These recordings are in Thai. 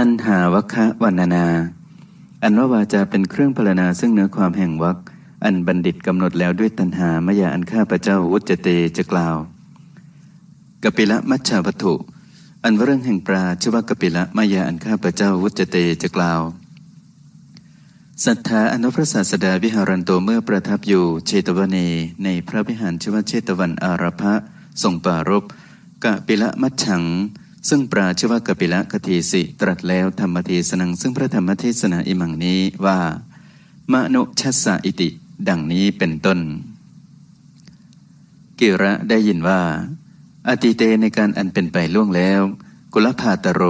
ตันหาวคะวันนา อันว่าวาจาเป็นเครื่องพรณนาซึ่งเนื้อความแห่งวักอันบัณฑิตกำหนดแล้วด้วยตันหามายาอันข้าพระเจ้าอุจเตจะกล่าว กปิละมัชชาวัตถุอันว่าเรื่องแห่งปลาชื่อว่ากปิละมายาอันข้าพระเจ้าอุจเตจะกล่าวศรัทธาอนุพระศาสดาวิหารันโตเมื่อประทับอยู่เชตวันีในพระวิหารชื่อว่าเชตวันอารพะทรงปารบกะปิละมัชฉังซึ่งปราชวากปิละคเทสิตรัสแล้วธรรมเทศนังซึ่งพระธรรมเทศนาอิมังนี้ว่ามโนชัสสะอิติดังนี้เป็นต้น กิระได้ยินว่า อติเตในการอันเป็นไปล่วงแล้ว กุลภาตโร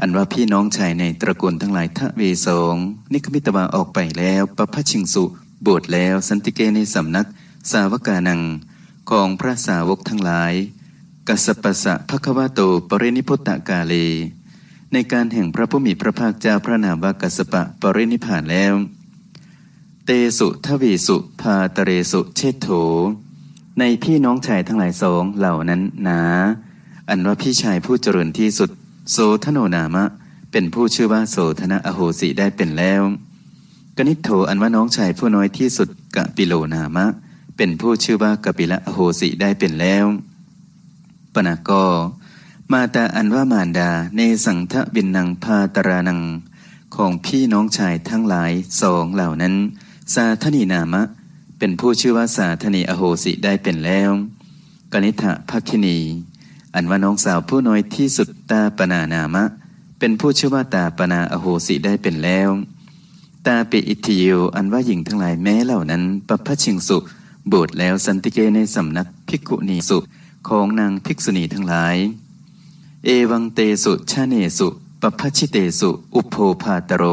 อันว่าพี่น้องชายในตระกูลทั้งหลายทะเวสงนิคมิตวาออกไปแล้วปะพะชิงสุบวชแล้ว สันติเกในสำนักสาวกานังของพระสาวกทั้งหลายกัสปะสะภควาโตปรินิพุตตะกาเลในการแห่งพระผู้มีพระภาคเจ้าพระนามว่ากัสปะปรินิพานแล้ว เตสุทวีสุพาตเรสุ เชตโถในพี่น้องชายทั้งหลายสองเหล่านั้น นา อันว่าพี่ชายผู้เจริญที่สุดโสธโนนามะ เป็นผู้ชื่อว่าโสธนะอโหสิได้เป็นแล้วกนิโถอันว่าน้องชายผู้น้อยที่สุดกะปิโลนามะ เป็นผู้ชื่อว่ากะปิละอโหสิได้เป็นแล้วปนากอมาตาอันว่ามารดาในสังทะบินนังพาตรานัง ของพี่น้องชายทั้งหลายสองเหล่านั้น สาธนีนามะเป็นผู้ชื่อว่าสาธนีอโหสิได้เป็นแล้วกนิธะภักินี อันว่าน้องสาวผู้น้อยที่สุดตาปนานามะ เป็นผู้ชื่อว่าตาปนาอโหสิได้เป็นแล้วตาปิอิทิโยอันว่าหญิงทั้งหลายแม้เหล่านั้นปัพพชิงสุบวชแล้วสันติเกในสำนักภิกขุณีสุของนางภิกษุณีทั้งหลาย เอวังเตสุชาเนสุปพัชิเตสุ อุปโภพาตโร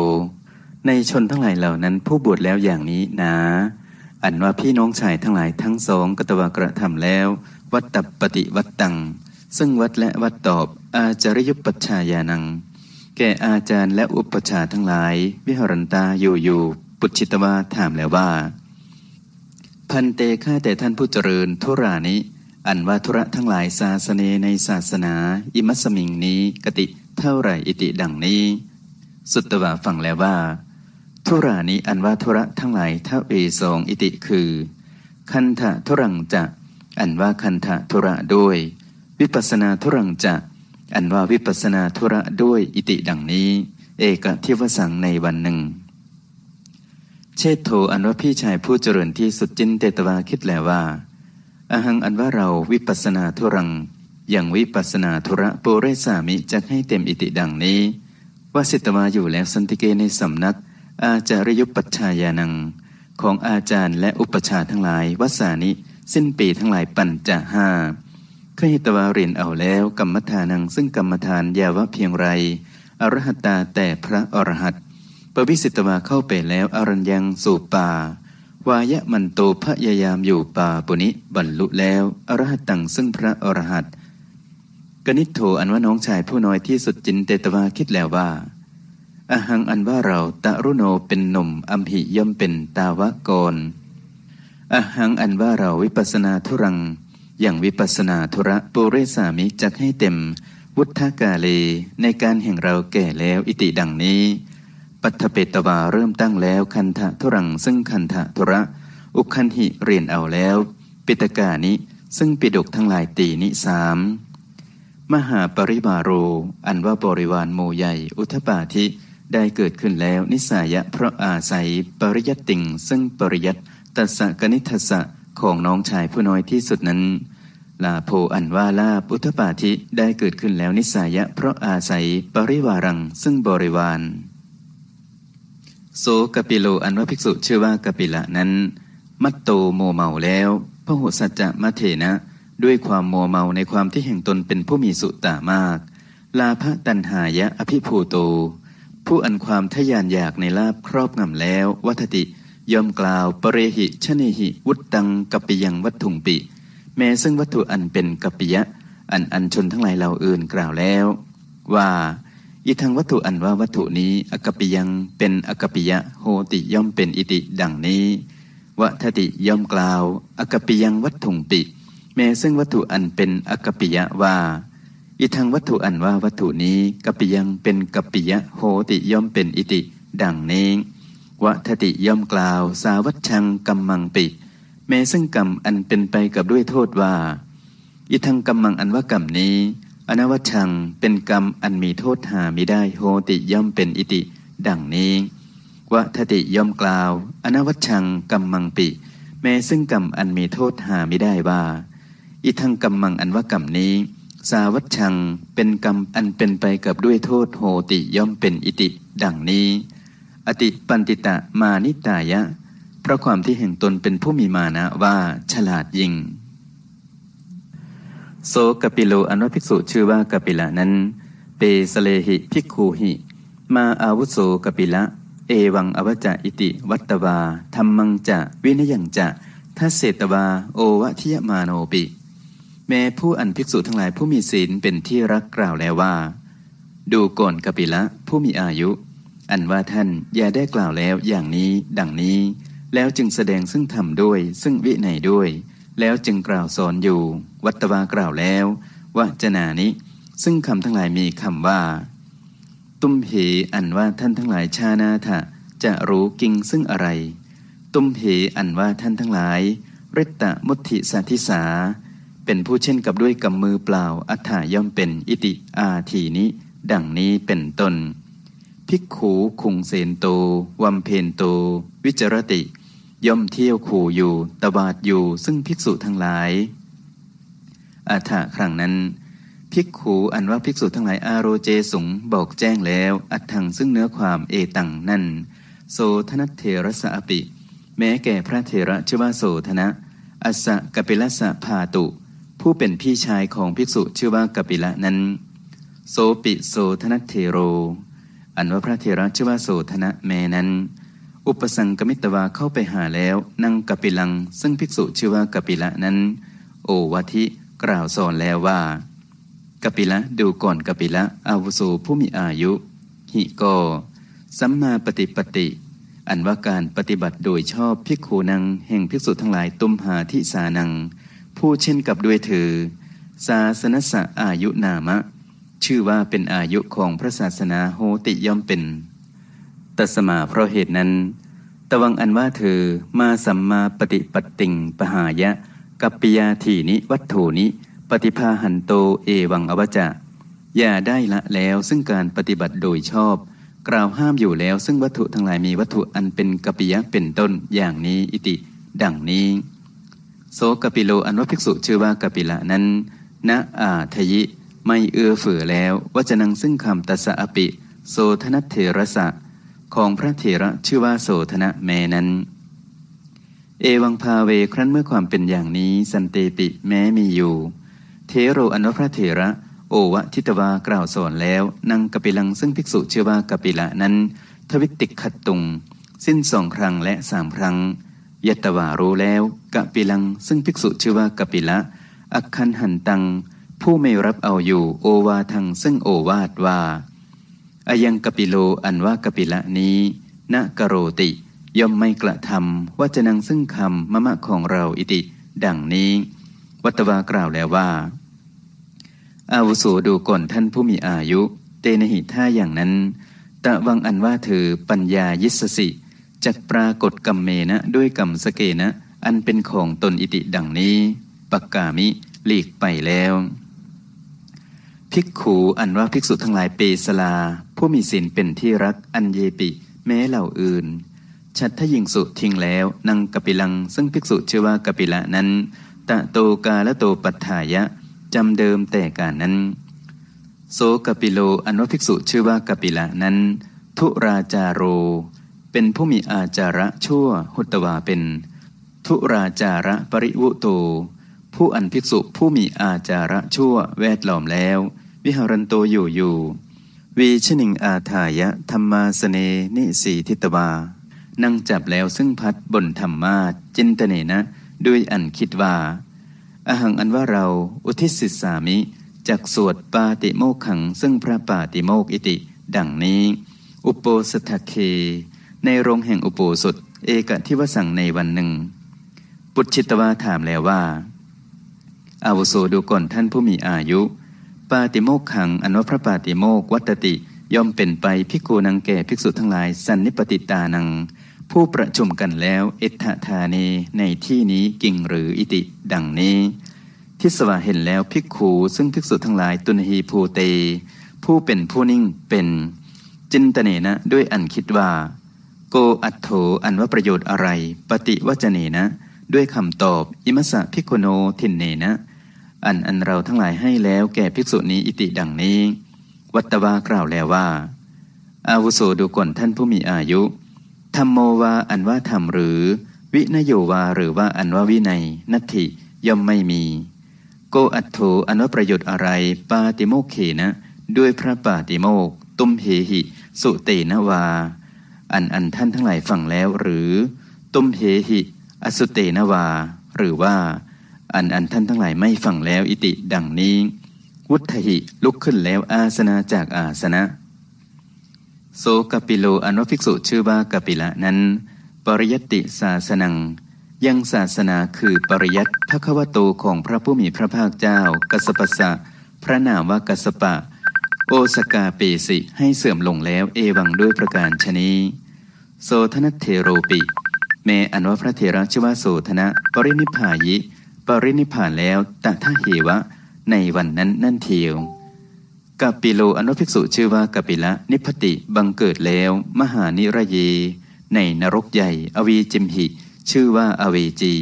ในชนทั้งหลายเหล่านั้นผู้บวชแล้วอย่างนี้นะ อันว่าพี่น้องชายทั้งหลายทั้งสองกตวากระทำแล้ว วัตตปฏิวัตตัง ซึ่งวัดและวัดตอบอาจารยุปปัชายานัง แก่อาจารย์และอุปชาทั้งหลาย วิหรันตาอยู่อยู่ปุชิตวาถามแล้วว่า พันเตฆ่าแต่ท่านผู้เจริญทุราน้อันว่าธุระทั้งหลายศาสนาในศาสนา อิมัสมิงนี้กติเท่าไรอิติดังนี้ สุตตวะฟังแล้วว่าธุรานี้อันว่าธุระทั้งหลายเท่าเอสองอิติคือคันธะทุรังจะอันว่าคันธะธุระด้วย วิปัสนาทุรังจะอันว่าวิปัสนาธุระด้วยอิติดังนี้ เอกเทวสังในวันหนึ่ง เชตโธอันว่าพี่ชายผู้เจริญที่สุดจินเตตวาคิดแล้วว่าอหังอันว่าเราวิปัสนาทุรังอย่างวิปัสนาธุระปุเรสามิจักให้เต็มอิติดังนี้ว่าสิตวาอยู่แล้วสันติเกในสำนัก อาจารยุปัชายานัง ของอาจารย์และอุปชาทั้งหลายวัสานิสิ้นปีทั้งหลายปัญจะห้าขหิตวาเรียนเอาแล้วกรรมฐานังซึ่งกรรมฐานยาวะเพียงไร อรหัตตาแต่พระอรหัตปวิสิตวาเข้าไปแล้วอรัญยังสู่ป่าวายะมันโตพยายามอยู่ป่าปุนิบรรลุแล้วอรหัตตังซึ่งพระอรหัตกนิโถอันว่าน้องชายผู้น้อยที่สุดจินเตตวาคิดแล้วว่าอหังอันว่าเราตะรุโนเป็นหนุ่มอัมหิย่อมเป็นตาวะกรอหังอันว่าเราวิปัสนาทุรัง อย่างวิปัสนาธุระปุเรสามิจักให้เต็มวุฒากาเลในการแห่งเราแก่แล้วอิติดังนี้ปัทเปตวาเริ่มตั้งแล้วคันทะทุรัง ซึ่งคันทะทุระอุคันหิเรียนเอาแล้ว ปิตกานิซึ่งปิดกทั้งหลายตี นิสามมหาปริบาโร อันว่าบริวารโมใหญ่ อุทปาธิได้เกิดขึ้นแล้วนิสายะเพราะอาศัย ปริยัติง ซึ่งปริยัตตัสกนิทัสะของน้องชายผู้น้อยที่สุดนั้นลาโพอันว่าลาบอุทปาธิได้เกิดขึ้นแล้วนิสายะเพราะอาศัยปริวารังซึ่งบริวารโสกปิโลอันว่าภิกษุ ชื่อว่ากปิละนั้น มัตโตโมเมาแล้ว พระหุสัจจะมะเถนะด้วยความโมเมาในความที่แห่งตนเป็นผู้มีสุตตามาก ลาภตันหายะอภิภูโตผู้อันความทยานอยากในลาบครอบงำแล้ว วัตติย่อมกล่าวปเรหิชเนหิวุตตังกัปปิยังวัตถุงปิ แม้ซึ่งวัตถุอันเป็นกัปปิยะ อันอันชนทั้งหลายเราอื่นกล่าวแล้ว ว่าอิทังวัตถุอันว่าวัตถุนี้อกปิยังเป็นอกปิยะ โหติย่อมเป็นอิติ ดังนี้วัตติย่อมกล่าว อกปิยังวัตถุงปิแม้ซึ่งวัตถุอันเป็นอกปิยะว่าอิทังวัตถุอันว่าวัตถุนี้กปิยังเป็นกปิยะ โหติย่อมเป็นอิติ ดังนี้วัตติย่อมกล่าวสาวัตชังกัมมังปิ แม้ซึ่งกรรมอันเป็นไปกับด้วยโทษว่าอิทังกัมมังอันว่ากรรมนี้อนวัชังเป็นกรรมอันมีโทษหามิได้โหติย่อมเป็นอิติ ดังนี้วัทติย่อมกล่าว อนวัชังกรรมมังปิ แม้ซึ่งกรรมอันมีโทษหามิได้ว่า อิทังกรรมมังอันว่ากรรมนี้ สาวัชังเป็นกรรมอันเป็นไปกับด้วยโทษโหติย่อมเป็นอิติ ดังนี้ อติปันติตะมานิตายะ เพราะความที่แห่งตนเป็นผู้มีมานะว่าฉลาดยิงโสกปิโลอันว่าภิกษุชื่อว่ากปิละนั้นเตสเลหิภิกขูหิ มาอาวุโสกปิละ เอวังอวจะอิติ วัตวาธรรมังจะวินยังจะทัศเศตวา โอวะทิยมาโนปิ แม้ผู้อันภิกษุทั้งหลายผู้มีศีลเป็นที่รักกล่าวแล้วว่า ดูก่อนกปิละผู้มีอายุ อันว่าท่าน อย่าได้กล่าวแล้วอย่างนี้ดังนี้ แล้วจึงแสดงซึ่งธรรมด้วย ซึ่งวินัยด้วยแล้วจึงกล่าวสอนอยู่ วัตวากล่าวแล้วว่าจนานิซึ่งคำทั้งหลายมีคำว่า ตุมเหอันว่าท่านทั้งหลายชานาทะจะรู้กิงซึ่งอะไร ตุมเหอันว่าท่านทั้งหลายริตะมุติสาธิสา เป็นผู้เช่นกับด้วยกำมือเปล่าอัฏฐาย่อมเป็นอิติอาทีนิดังนี้เป็นต้นภิกขูคุงเซนโตวัมเพนโตวิจรติย่อมเที่ยวขู่อยู่ตบาดอยู่ซึ่งภิกษุทั้งหลายอาถะครั้งนั้นภิกขูอันว่าภิกษุทั้งหลายอาโรเจสุงบอกแจ้งแล้วอัดทังซึ่งเนื้อความเอตังนั่นโสธนเทระสะอปิ แม้แก่พระเทระชื่อว่าโสธนะ อัสะกปิลสะพาตุผู้เป็นพี่ชายของภิกษุชื่อว่ากปิละนั้นโสปิโสธนเทโร อันว่าพระเทระชื่อว่าโสธนะแม้นั้นอุปสังกมิตวาเข้าไปหาแล้วนั่งกปิลัง ซึ่งภิกษุชื่อว่ากปิละนั้น โอวัติกล่าวสอนแล้วว่า กปิละดูก่อนกปิละ อาวุโสผู้มีอายุ หิโกสัมมาปฏิปติ อันว่าการปฏิบัติโดยชอบภิกขูนังแห่งภิกษุทั้งหลายตุมหาทิสานัง ผู้เช่นกับด้วยเธอศาสนสะอายุนามะ ชื่อว่าเป็นอายุของพระศาสนาโหติย่อมเป็นตสมาเพราะเหตุนั้น ตวังอันว่าเธอมาสัมมาปฏิปติงปหายะกัปปิยาถีนิวัตถุนิปฏิภาหันโตเอวังอวจะ อย่าได้ละแล้วซึ่งการปฏิบัติโดยชอบ กล่าวห้ามอยู่แล้วซึ่งวัตถุทั้งหลายมีวัตถุอันเป็นกัปปิยะเป็นต้นอย่างนี้อิติ ดังนี้โสกปิโลอันว่าภิกษุชื่อว่ากัปปิละนั้น ณอาทยิ ไม่เอื้อเฝือแล้ววจนังซึ่งคำตัสสะอปิโสธนเทรสะของพระเถระชื่อว่าโสธนะแม้นั้น เอวังพาเวครั้นเมื่อความเป็นอย่างนี้สันเตปิแม้มีอยู่ เทโรอนุพระเถระ โอวะทิตวากล่าวสอนแล้วนางกปิลังซึ่งภิกษุชื่อว่ากปิละนั้นทวิติขัดตุง สิ้นสองครั้งและสามครั้งยตวารู้แล้วกปิลัง ซึ่งภิกษุชื่อว่ากปิละอคันหันตังผู้ไม่รับเอาอยู่โอวาทังซึ่งโอวาดว่าอยังกปิโลอันว่ากปิละนี้นะกโรติ ย่อมไม่กระทำว่าจะนังซึ่งคำมะมะของเราอิติดังนี้ วัตวากล่าวแล้วว่าอาวุโสดูก่อนท่านผู้มีอายุ เตนหิท่าอย่างนั้นตะวังอันว่าเธอปัญญายิสสิ จักปรากฏกัมเมนะด้วยกัมสเกนะ อันเป็นของตนอิติดังนี้ปักกามิหลีกไปแล้วภิกขูอันว่าภิกษุทั้งหลายเปสลา ผู้มีศีลเป็นที่รักอันเยปิแม้เหล่าอื่นชัดทยิงสุทิ้งแล้วนางกปิลังซึ่งภิกษุชื่อว่ากปิละนั้น ตะโตกาละโตปัฏฐายะจำเดิมแต่การนั้นโสกปิโลอันว่าภิกษุชื่อว่ากปิละนั้น ทุราจาโร เป็นผู้มีอาจาระชั่ว หุตวาเป็น ทุราจาระปริวุโตผู้อันภิกษุผู้มีอาจาระชั่วแวดล้อมแล้ว วิหารันโตอยู่อยู่ วีชนิงอาทายะธรรมาสเนนิสีทิตวา นั่งจับแล้วซึ่งพัดบนธรรมาจินตเนนะ ด้วยอันคิดว่าอาหังอันว่าเราอุทิศิสามิจากสวดปาติโมกขังซึ่งพระปาติโมกอิติ ดังนี้ อุปโปสถเค ในโรงแห่งอุปโสถเอกทิวสังในวันหนึ่ง ปุจชิตวาถามแล้วว่าอาวุโสดูก่อนท่านผู้มีอายุ ปาติโมกขังอนวพระปาติโมกวัตติ ย่อมเป็นไปพิกูนังแก่ภิกษุทั้งหลายสันนิปติตานัง ผู้ประชุมกันแล้ว เอธทาเนในที่นี้กิ่งหรืออิติดังนี้ ทิสวาเห็นแล้วภิกขุซึ่งภิกษุทั้งหลายตุนหีภูเต ผู้เป็นผู้นิ่งเป็น จินตเนนะ ด้วยอันคิดว่า โกอัตโถอันว่าประโยชน์อะไรปฏิวัจเนนะ ด้วยคำตอบอิมัสะพิโคโนทินเนนะอันอันเราทั้งหลายให้แล้วแก่ ภิกษุนี้อิติดังนี้ วัตวากล่าวแล้วว่า อาวุโสดูก่อนท่านผู้มีอายุธรรมโมวาอันว่า ธรรมหรือ วินโยวาหรือว่าอันว่าวินัยนัตถิย่อมไม่มี โกอัตโธอันว่าประโยชน์อะไร ปาติโมกเขนะด้วยพระปาติโมก ตุมเหหิ สุเตนวา อันอันท่านทั้งหลายฟังแล้วหรือ ตุมเหหิอสุเตนวา หรือว่าอัน อัน ท่านทั้งหลายไม่ฟังแล้วอิติดังนี้ วุฒหิลุกขึ้นแล้วอาสนะจากอาสนะ โสกปิโลอนุภิกษุชื่อว่ากปิละนั้น ปริยติศาสนัง ยังศาสนาคือปริยัติพระควโตของพระผู้มีพระภาคเจ้ากัสปะสะพระนามว่ากัสปะ โอสกาเปสิให้เสื่อมลงแล้วเอวังด้วยประการชนีโสธนเทโรปิ เมอันว่าพระเถระชื่อว่าโสธนะปรินิพายิปรินิพานแล้วตถาเหวะ ในวันนั้นนั่นเทียวกัปปิโลอนุภิกษุชื่อว่ากัปปิละ นิพติบังเกิดแล้ว มหานิระเยในนรกใหญ่ อวีจิมหิ ชื่อว่าอเวจี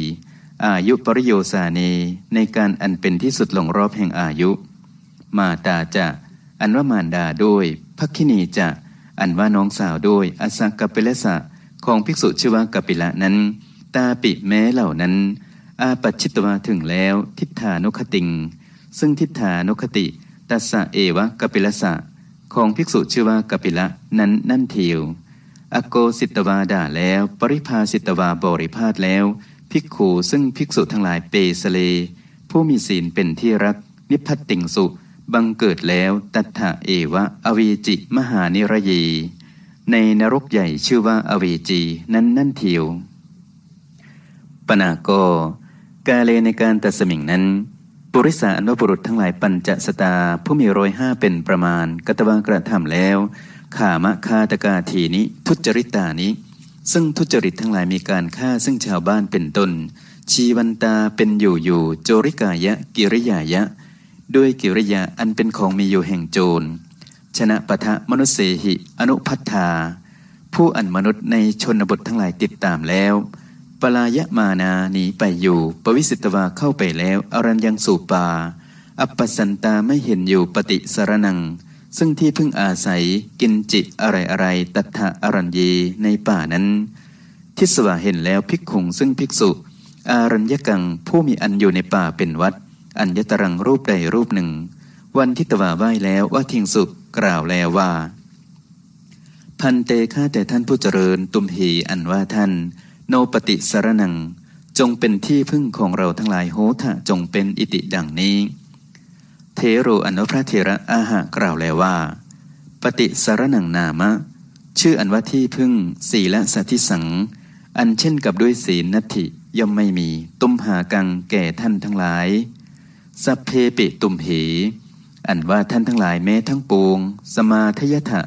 อายุปริโยสาเน ในการอันเป็นที่สุดหลงรอบแห่งอายุ มาตาจะ อันว่ามารดาด้วยพักคินีจะ อันว่าน้องสาวด้วยอสักกัปปิละสะ ของภิกษุชื่อว่ากัปปิละนั้น ตาปิแม้เหล่านั้นอาปัจชิตวาถึงแล้วทิฏฐานุคติง ซึ่งทิฏฐานุคติ ตัสสะเอวะกปิลสะ ของภิกษุชื่อว่ากปิละ นั้น นั่นเทียวอโกสิตวาด่าแล้วปริภาสิตวาบริพาทแล้ว ภิกขุซึ่งภิกษุทั้งหลายเปสเล ผู้มีศีลเป็นที่รัก นิพพัตติงสุบังเกิดแล้วตัทธะเอวะอวีจิมหานิรยี ในนรกใหญ่ชื่อว่าอวีจี นั้นนั่นเทียวปนากอกาเลในการตัดสมิงนั้นปุริสาอันวบุรุษทั้งหลายปัญจสตาผู้มีรอยห้าเป็นประมาณกตวากระทำแล้วขามะคาตกาทีนี้ ทุจริตานี้ ซึ่งทุจริตทั้งหลายมีการฆ่าซึ่งชาวบ้านเป็นต้น ชีวันตาเป็นอยู่อยู่ โจริกายะกิริยายะด้วยกิริยาอันเป็นของมีอยู่แห่งโจรชนะปะทะมนุสเสหิ อนุพัทธาผู้อันมนุษย์ในชนบททั้งหลายติดตามแล้วปลายะมานาหนีไปอยู่ ปวิสิตวาเข้าไปแล้วอรัญยังสู่ป่าอัปสันตาไม่เห็นอยู่ปฏิสารนัง ซึ่งที่พึ่งอาศัย กินจิอะไรอะไรตัทธะอรัญยีในป่านั้น ทิสวาเห็นแล้วภิกขุงซึ่งภิกษุ อารัญญกังผู้มีอันอยู่ในป่าเป็นวัด อัญญตรังรูปใดรูปหนึ่ง วันทิตวาไหว้แล้วว่าทิงสุขกล่าวแล้วว่า พันเตฆ่าแต่ท่านผู้เจริญตุมหีอันว่าท่านโนปฏิสารนังจงเป็นที่พึ่งของเราทั้งหลายโหทะจงเป็นอิติดังนี้เทโรอนุพระเทระอาหะกล่าวแล้วว่า ปฏิสารนังนามะ ชื่ออันว่าที่พึ่งสีละสัทิสัง อันเช่นกับด้วยศีลนัตถิย่อมไม่มีตุมหากังแก่ท่านทั้งหลายสัพเพปิตุมเหอันว่าท่านทั้งหลายแม้ทั้งปวงสมาธยถะ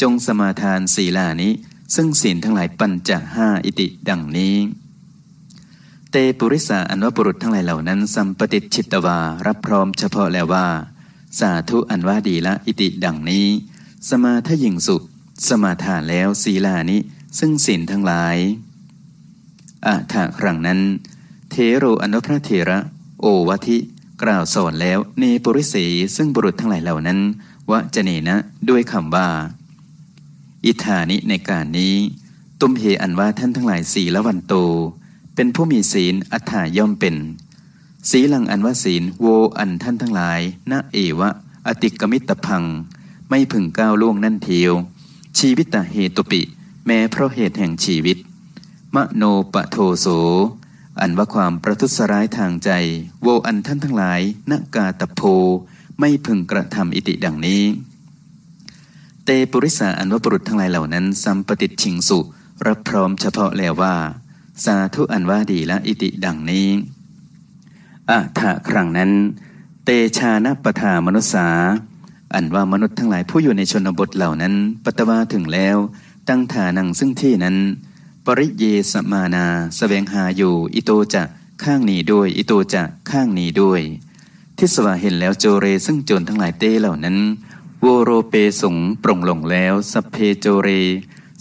จงสมาทานศีลานี้ซึ่งศีลทั้งหลายปัญจห้าอิติดังนี้ เตปุริสาอันว่าปุรุษทั้งหลายเหล่านั้น สัมปติชิตวารับพร้อมเฉพาะแล้วว่า สาธุอันว่าดีละอิติดังนี้ สมาทยิงสุสมาทานแล้วศีลานิซึ่งศีลทั้งหลายอะถาครั้งนั้น เทโรอนุพระเทระโอวัทิกล่าวสอนแล้วเนปุริสีซึ่งบุรุษทั้งหลายเหล่านั้นวจะเนนะด้วยคำว่าอิธานิในการนี้ ตุมเหอันว่าท่านทั้งหลายสีละวันโตเป็นผู้มีศีลอัฐาย่อมเป็นสีลังอันว่าศีลโวอันท่านทั้งหลายนาเอวะ อติกมิตพังไม่พึงก้าวล่วงนั่นเทียว ชีวิตตาเหตุปิ แม้เพราะเหตุแห่งชีวิตมโนปะโทโสอันว่าความประทุษร้ายทางใจ โวอันท่านทั้งหลายนกาตโพไม่พึงกระทำอิติดังนี้เตปุริสาอันว่าบุรุษทั้งหลายเหล่านั้น สัมปติชิงสุรับพร้อมเฉพาะแล้วว่า สาธุอันว่าดีและอิติดังนี้ อะถะครั้งนั้น เตชานปทามนุษสาอันว่ามนุษย์ทั้งหลายผู้อยู่ในชนบทเหล่านั้นปตวาถึงแล้ว ตั้งฐานังซึ่งที่นั้น ปริเยสมานาสแสวงหาอยู่ อิโตจะข้างนี้ด้วย อิโตจะข้างนี้ด้วยทิสวาเห็นแล้วโจเรซึ่งโจรทั้งหลายเตเหล่านั้นวโรเปสงปร่งลงแล้วสเพโจเร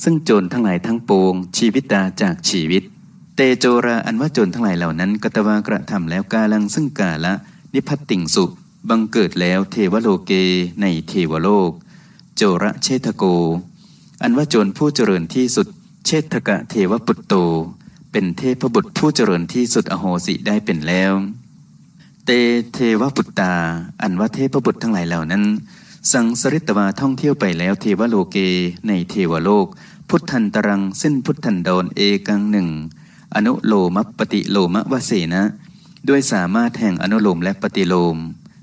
ซึ่งโจรทั้งหลายทั้งปวงชีวิตตาจากชีวิต เตโจราอันว่าโจรทั้งหลายเหล่านั้น กตวากระทำแล้วกาลังซึ่งกาละนิพัตติงสุบังเกิดแล้วเทวโลเกในเทวโลก โจระเชตโก อันว่าโจรผู้เจริญที่สุด เชตกะเทวปุตโต เป็นเทพบุตรผู้เจริญที่สุดอโหสิได้เป็นแล้ว เตเทวปุตตาอันว่าเทพบุตรทั้งหลายเหล่านั้นสังสริตวาท่องเที่ยวไปแล้วเทวโลเก ในเทวโลก พุทธันตรังเส้นพุทธันดนเอกังหนึ่ง อนุโลมปฏิโลมวเสนะ ด้วยสามารถแห่งอนุโลมและปฏิโลม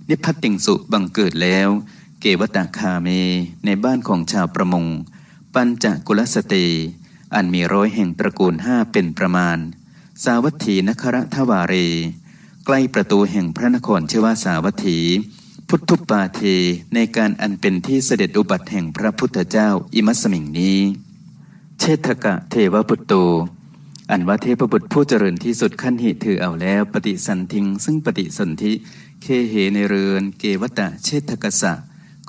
นิพพัติงสุบังเกิดแล้ว เกวตาคาเม ในบ้านของชาวประมง ปัญจกุลสตีอันมีร้อยแห่งตระกูลห้าเป็นประมาณ สาวัตถี นครทวารีใกล้ประตูแห่งพระนครเชื่อว่าสาวัตถีพุทธุปาเทในการอันเป็นที่เสด็จอุบัติ แห่งพระพุทธเจ้า อิมัสมิงนี้ เชตกะเทวปุตโตอันว่าเทพบุตรผู้เจริญที่สุด ขั้นหิถือเอาแล้วปฏิสันทิง ซึ่งปฏิสนธิเคเหในเรือนเกวตะเชตกะสะ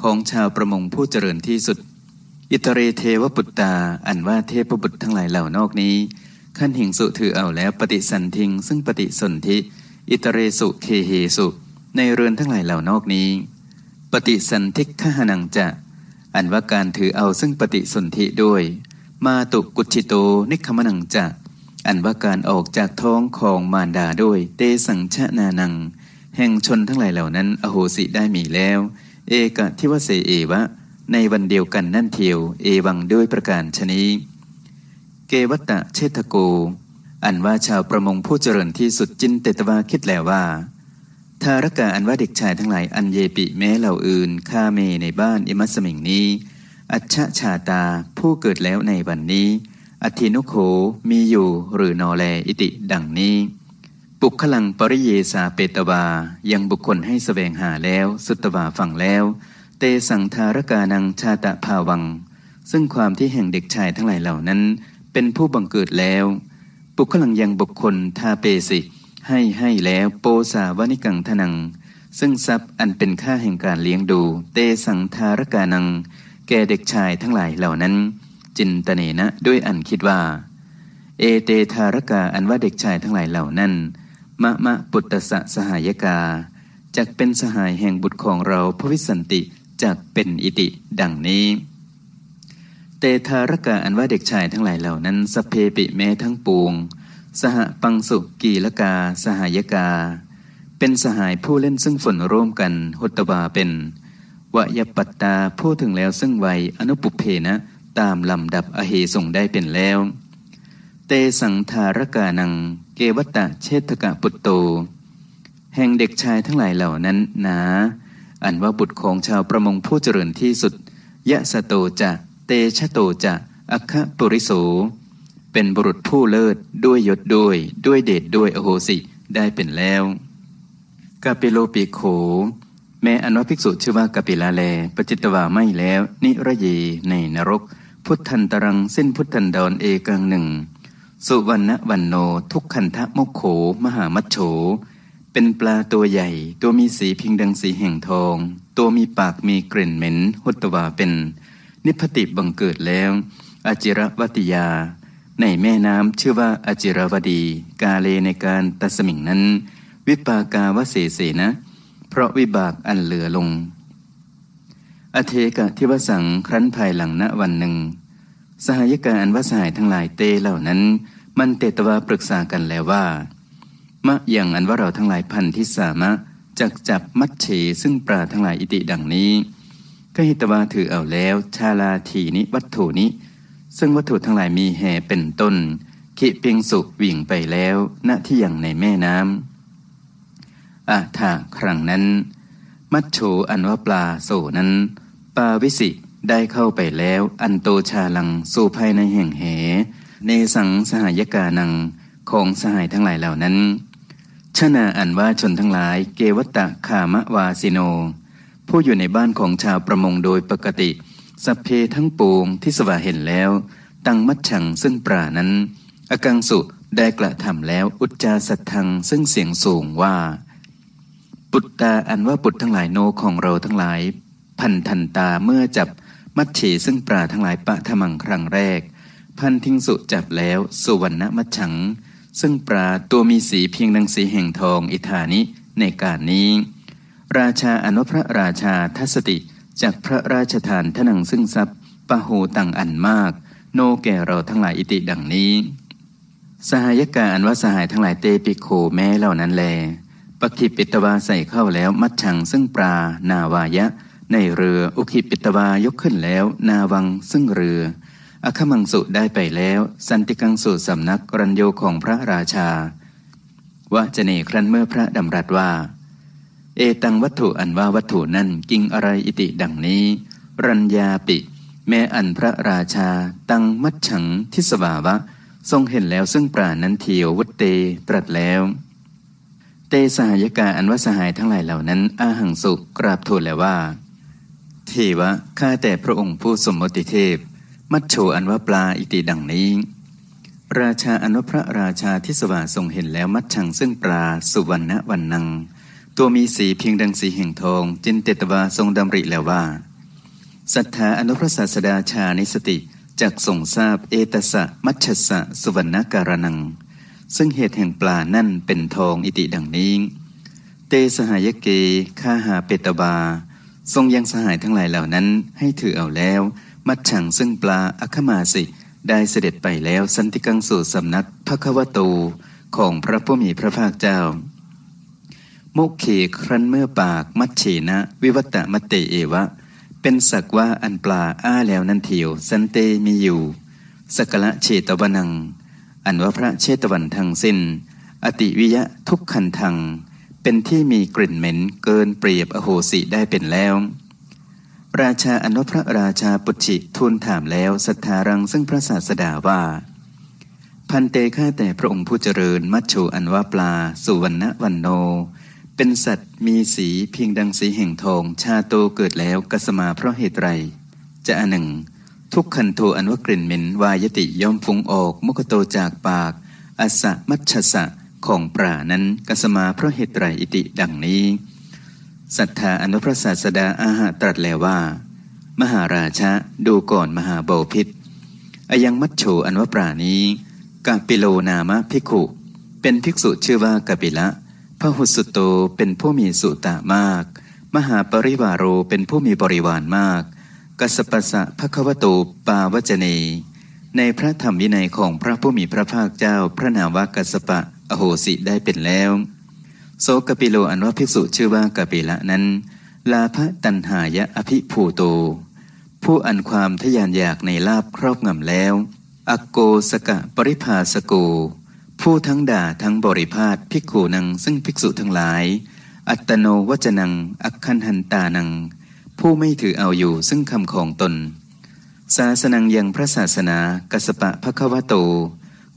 ของชาวประมงผู้เจริญที่สุด อิตเรเทวปุตตา อันว่าเทพบุตรทั้งหลายเหล่านอกนี้ขั้นหิงสุถือเอาแล้วปฏิสันทิงซึ่งปฏิสนธิ อิตเรสุเคเหสุในเรือนทั้งหลายเหล่านอกนี้ ปฏิสันทิขะหนังจะ อันว่าการถือเอาซึ่งปฏิสนธิด้วย มาตุกุชิโตนิคมนังจะอันว่าการออกจากท้องของมารดาด้วย เตสังชะนานัง แห่งชนทั้งหลายเหล่านั้น อโหสิได้มีแล้ว เอกทิวเสเอวะ ในวันเดียวกันนั่นเทียวเอวังด้วยประการชนีเกวัตตะเชตโกอันว่าชาวประมงผู้เจริญที่สุดจินเตตวาคิดแล้วว่าทารกะอันว่าเด็กชายทั้งหลายอันเยปิ แม้เหล่าอื่น่าเม ในบ้านอิมัสมิงนี้ อัชชชาตาผู้เกิดแล้วในวันนี้อธินุโขมีอยู่หรือนอแลอิติดังนี้ ปุคลังปริเยสาเปตวา ยังบุคคลให้สแสวงหาแล้วสุตวาฟังแล้ว เตสัง ทารกา นัง ชาตะ ภาวัง ซึ่งความที่แห่งเด็กชายทั้งหลายเหล่านั้น เป็นผู้บังเกิดแล้ว ปุคลังยังบุคคลทาเปสิกให้ให้แล้วโปสาวนิกังทนัง ซึ่งทรัพย์อันเป็นค่าแห่งการเลี้ยงดู เตสังทารกานัง แก่เด็กชายทั้งหลายเหล่านั้น จินตเนนะด้วยอันคิดว่า เอเตทารกาอันว่าเด็กชายทั้งหลายเหล่านั้น มะมะปุตตะสหายกาจักเป็นสหายแห่งบุตรของเราพระวิสันติจักเป็นอิติดังนี้ เตทารกาอันว่าเด็กชายทั้งหลายเหล่านั้นสเพปิแม้ทั้งปวงสหปังสุกีลกาสหายกา เป็นสหายผู้เล่นซึ่งฝนร่วมกันหุตบาเป็น วยปัตตาผู้ถึงแล้วซึ่งวัยอนุปุเพนะตามลำดับอเหส่งได้เป็นแล้ว เตสังทารกานังเกวตะเชตกะปุตโต แห่งเด็กชายทั้งหลายเหล่านั้น นา อันว่าบุตรของชาวประมงผู้เจริญที่สุด ยะสโตจะเตชะโตจะอคคะปุริโสเป็นบุรุษผู้เลิศด้วยยศด้วยด้วยเดชด้วยโอโหสิ ได้เป็นแล้วกาปิโลปิโข แม้อนุภิกษุชื่อว่ากาปิลาแลปจิตวาไม่แล้ว นิระเยในนรก พุทธันตรังสิ้นพุทธันดอนเอกังหนึ่ง สุวรรณวันโนทุกขันทะมกโข มหามัชโฉเป็นปลาตัวใหญ่ตัวมีสีพิงดังสีแห่งทอง ตัวมีปากมีกลิ่นเหม็นหตวาเป็น นิพติบังเกิดแล้วอจิระวัติยาในแม่น้ำชื่อว่าอจิรวดี กาเลในการตัสมิงนั้น วิปากาวเสเสนะ เพราะวิบากอันเหลือลง อเทกะทิวสังครั้นภายหลังณวันหนึ่ง สหายการวสายทั้งหลายเตเหล่านั้น มันเตตวาปรึกษากันแล้วว่ามะอย่างอันว่าเราทั้งหลายพันทิสามะ จักจับมัดเฉซึ่งปราทั้งหลายอิติดังนี้ก็หิตวาถือเอาแล้ว ชาลาทีนิวัตถุน้ซึ่งวัตถุทั้งหลายมีแห่เป็นต้นขิเพียงสุวิ่งไปแล้วณที่อย่างในแม่น้ำอาถาครั้งนั้น มัดโฉอันว่าปลาโสนั้นปาวิสิได้เข้าไปแล้ว อันโตชาลังสู่ภายในแห่งเหเนสังสหายกานังของสหายทั้งหลายเหล่านั้น ชนะอันว่าชนทั้งหลายเกวตตะขามะวาสิโน ผู้อยู่ในบ้านของชาวประมงโดยปกติสัพเพทั้งปวงที่สว่าเห็นแล้ว ตังมัดฉังซึ่งปรานั้น อกังสุได้กระทำแล้วอุจจาสัตทังซึ่งเสียงสูงว่า ปุตตาอันว่าปุตทั้งหลายโนของเราทั้งหลาย พันทันตาเมื่อจับ มัดเฉซึ่งปลาทั้งหลายปะทมังครั้งแรก พันทิงสุจับแล้วสุวรรณมัดฉัง ซึ่งปลาตัวมีสีเพียงดังสีแห่งทองอิธานิในการนี้ ราชาอนุพระราชาทัศติจากพระราชทานทนังซึ่งทรัพย์ปะโหตังอันมาก โนแก่เราทั้งหลายอิติดังนี้สหายกาอันว่าสหายทั้งหลายเตปิโคแม้เหล่านั้นแลปขิปิตวาใส่เข้าแล้วมัดชังซึ่งปลานาวายะ ในเรืออุขิปิตวายกขึ้นแล้ว นาวังซึ่งเรือ อคมังสุได้ไปแล้ว สันติกังสุสำนักกรัญโยของพระราชา ว่าจเนครั้นเมื่อพระดำรัสว่าเอตังวัตถุอันว่าวัตถุนั้นกิงอะไรอิติดังนี้ รัญญาปิ แม้อันพระราชา ตังมัดฉังทิสวาวะ ทรงเห็นแล้วซึ่งปรานันเทียววุตเตตรัสแล้ว เตสหายกา อันว่าสหายทั้งหลายเหล่านั้น อาหังสุกราบทูลแล้วว่า เทวะข้าแต่พระองค์ผู้สมมติเทพ มัดโชอันว่าปลาอิติดังนี้ ราชาอนุพระราชาทิสวาทรงเห็นแล้วมัดชังซึ่งปลาสุวรรณวันนังตัวมีสีเพียงดังสีแห่งทองจินเตตวาทรงดำริแล้วว่าศรัทธาอนุพระศาสดาชานิสติจากส่งทราบเอตสะ มัชสะ สุวรรณการนัง ซึ่งเหตุแห่งปลานั่นเป็นทองอิติดังนี้ เตสหายเกฆาหาเปตบา ทรงยังสหายทั้งหลายเหล่านั้นให้ถือเอาแล้ว มัดฉังซึ่งปลาอัคมาสิ ได้เสด็จไปแล้วสันติกังสู่สำนักพระควตูของพระผู้มีพระภาคเจ้าโมเขครันเมื่อปากมัชเชนะวิวัตะมะเตเอวะ เป็นสักว่าอันปลาอ้าแล้วนั่นเทียวสันเตมีอยู่ สกละเชตวนัง อันว่าพระเชตวันทางสิน้น อติวิยะทุกขันทังเป็นที่มีกลิ่นเหม็นเกินเปรียบอโหสิได้เป็นแล้ว ราชาอนุพระราชาปุจิทูลถามแล้ว สัทธารังซึ่งพระศาสดาว่า พันเตข้าแต่พระองค์ผู้เจริญมัชโชอันว่าปลาสุวรรณวันโนเป็นสัตว์มีสีเพียงดังสีแห่งทองชาโตเกิดแล้วกสมาเพราะเหตุไรจะอันหนึ่งทุกขันโทอันว่ากลิ่นเหม็นวายติย่อมฟุ้งออกมุกโตจากปากอสะมัชสะของปรานั้นกสมาเพราะเหตุไรอิติ ดังนี้ศรัทธาอนุพระศาสดาอาหะตรัสแล้วว่า มหาราชะดูก่อนมหาบาพิษอายังมัชโชอันว่าปรานี้กาปิโลนามะพิขุ เป็นภิกษุชื่อว่ากาปิละระหุสุตโตเป็นผู้มีสุตะมาก มหาปริวาโรเป็นผู้มีบริวารมากกัสปะสะพระควโตปาวจเนในพระธรรมวินัยของพระผู้มีพระภาคเจ้าพระนามว่ากัสปะอโหสิได้เป็นแล้ว โสกปิโลอันว่าภิกษุ ชื่อว่ากปิละนั้น ลาภตันหายะอภิภูโตผู้อันความทยานอยากในลาบครอบงำแล้วอโกสกะปริภาสโกผู้ทั้งด่าทั้งบริพาทภิกขุนัง ซึ่งภิกษุทั้งหลาย อัตโนวจนัง อักขันหันตานัง ผู้ไม่ถือเอาอยู่ซึ่งคำของตน ศาสนังยังพระศาสนากัสปะพระควโต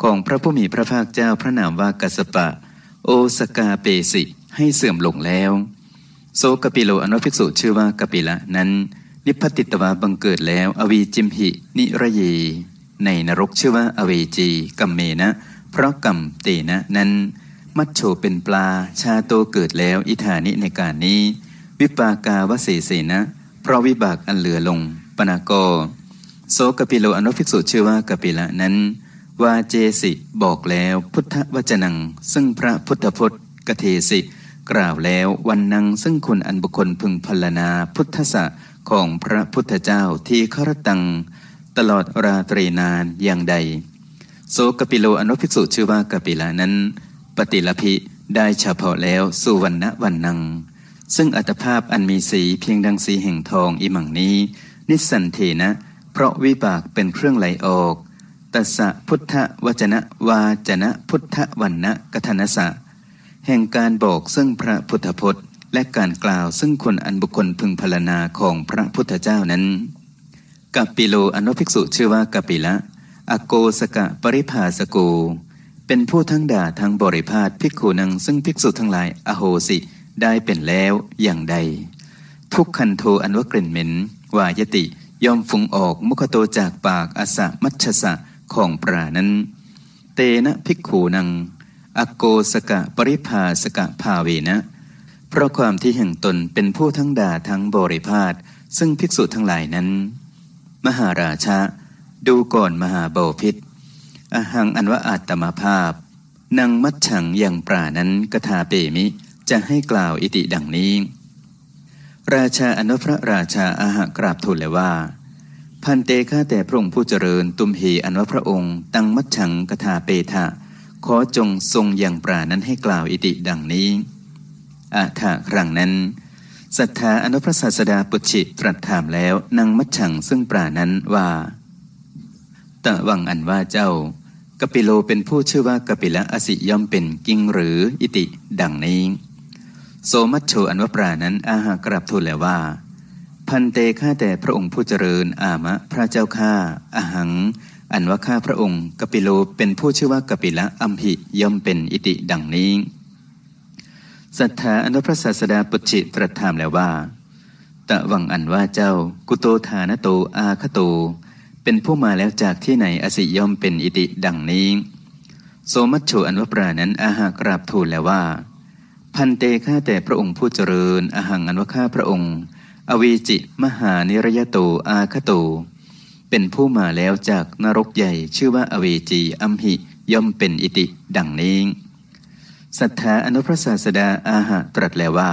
ของพระผู้มีพระภาคเจ้าพระนามว่ากัสปะ โอสกาเปสิ ให้เสื่อมลงแล้วโซกปิโลอนุภิกษุชื่อว่ากปิละนั้น นิพพติตวาบังเกิดแล้วอวีจิมหินิระเยในนรกชื่อว่าอเวจีกัมเมนะเพราะกรรมตีนะนั้น มัดโชเป็นปลาชาโตเกิดแล้วอิธานิในการนี้ วิปากาวสเสนะ เพราะวิบากอันเหลือลง ปนากโสกปิโลอนุภิกษุชื่อว่ากปิละนั้นวาเจสิบอกแล้วพุทธวจนัง ซึ่งพระพุทธพจน์กเทสิกล่าวแล้ววันนัง ซึ่งคนอันบุคคลพึงพลนาพุทธะของพระพุทธเจ้าที่ขรตัง ตลอดราตรีนานอย่างใดโสกปิโลอนุภิกษุชื่อว่ากปิลานั้น ปฏิลภิได้เฉพาะแล้วสุวรรณวันนัง ซึ่งอัตภาพอันมีสีเพียงดังสีแห่งทองอิมังนี้ นิสันเทนะ เพราะวิบากเป็นเครื่องไหลออกตัสะพุทธวจนะวาจนะพุทธวันนะกทนสะ แห่งการบอกซึ่งพระพุทธพจน์ และการกล่าวซึ่งคนอันบุคคลพึงพรณนาของพระพุทธเจ้านั้นกัปปิโลอนุภิกษุชื่อว่ากัปปิละอโกสกะปริภาสโกเป็นผู้ทั้งด่าทั้งบริพาทภิกขุนังซึ่งภิกษุทั้งหลาย อโหสิ ได้เป็นแล้วอย่างใด ทุกขันโทอันว่ากลิ่นเหม็น วายติย่อมฟุ้งออกมุขโตจากปากอสะมัชสะของปรานั้น เตนะภิกขุนัง อโกสกะปริภาสกะภาเวนะ เพราะความที่แห่งตนเป็นผู้ทั้งด่าทั้งบริพาทซึ่งภิกษุทั้งหลายนั้น มหาราชาดูก่อนมหาบาพิษอหังอันว่าอาตมาภาพนางมัดฉังอย่างปรานั้นกถาเปมิ จะให้กล่าวอิติดังนี้ ราชาอนุพระราชาอาหากราบทูลเลยว่า พันเตฆาแต่พระองค์ผู้เจริญตุมเีอันว่าพระองค์ ตังมัดฉังกถาเปทะ ขอจงทรงอย่างปรานั้นให้กล่าวอิติดังนี้ อาถะครั้งนั้นศรัทธาอนุพระศาสดาปุชิตรัสถามแล้วนางมัดฉังซึ่งปรานั้นว่าตะวังอันว่าเจ้า กปิโลเป็นผู้ชื่อว่ากปิละอสิย่อมเป็นกิ้งหรืออิติดังนี้ โสมัชโชอันวปรานั้นอาหากราบทูลแล้วว่า พันเตข้าแต่พระองค์ผู้เจริญอามะพระเจ้าข้าอาหัง อันว่าข้าพระองค์ กปิโลเป็นผู้ชื่อว่ากปิละอัมพิย่อมเป็นอิติดังนี้ สัทธาอนุพระศาสดาปุจิตรัสถามแล้วว่าตะวังอันว่าเจ้า กุโตธานโตอาคโตเป็นผู้มาแล้วจากที่ไหนอสิย่อมเป็นอิติดังนี้ โสมัชโชอันวปรานั้นอาหากราบทูลแล้วว่า พันเตข้าแต่พระองค์ผู้เจริญอาหังอันวข้าพระองค์ อวีจิ มหานิรยโตอาคโตเป็นผู้มาแล้วจากนรกใหญ่ชื่อว่าอเวจีอัมหิย่อมเป็นอิติดังนี้ศรัทธาอนุพระศาสดาอาหะตรัสแล้วว่า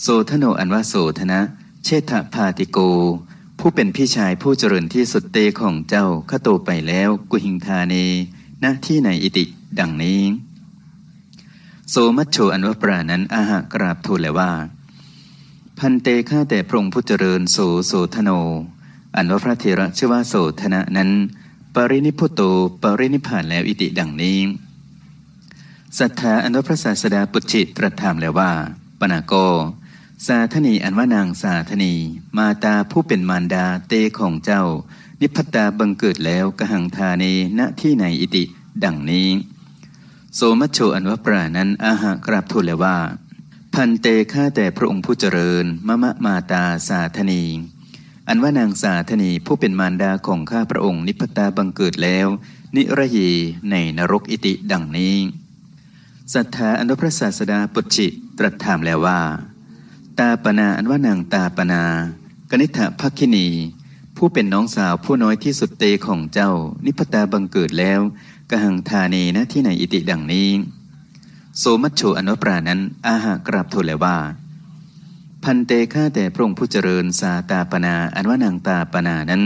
โสทโนอันว่า โสธนะเชษฐพาติโกผู้เป็นพี่ชายผู้เจริญที่สุดเตของเจ้า ข้าโตไปแล้ว กุหิงธานนหน้าที่ไหน อิติ ดังนี้โสมัชโชอันวปรานั้นอาหากราบทูลแล้วว่า พันเตข้าแต่พระองค์ผู้เจริญโสโสธโนอันว่าพระเทระชื่อว่าโสธนะนั้น ปรินิพุโตปรินิพานแล้วอิติดังนี้ศรัทธาอันว่าพระศาสดาปุจิตรัสถามแล้วว่าปนาโกสาธนีอันว่านางสาธนี มาตาผู้เป็นมารดาเตของเจ้านิพพตาบังเกิดแล้วกหังธานนณที่ไหนอิติ ดังนี้ โสมโชอันว่าปรานั้นอาหะกราบทูลแล้วว่า พันเตข้าแต่พระองค์ผู้เจริญมะมะมาตาสาธนี อันว่านางสาธนีผู้เป็นมารดาของข้าพระองค์ นิพพตาบังเกิดแล้ว นิระหีในนรกอิติดังนี้ สัทธาอนุพระศาสดาปุจิตรัสถามแล้วว่าตาปนา อันว่านางตาปนากนิธาพักินี ผู้เป็นน้องสาวผู้น้อยที่สุดเตของเจ้านิพตาบังเกิดแล้วกหังธานีนะที่ไหนอิติดังนี้ โสมัชโชอนุปรานั้นอาหากราบทูลแล้วว่า พันเตฆ่าแต่พระองค์ผู้เจริญ สาตาปนา อันว่านางตาปนา นั้น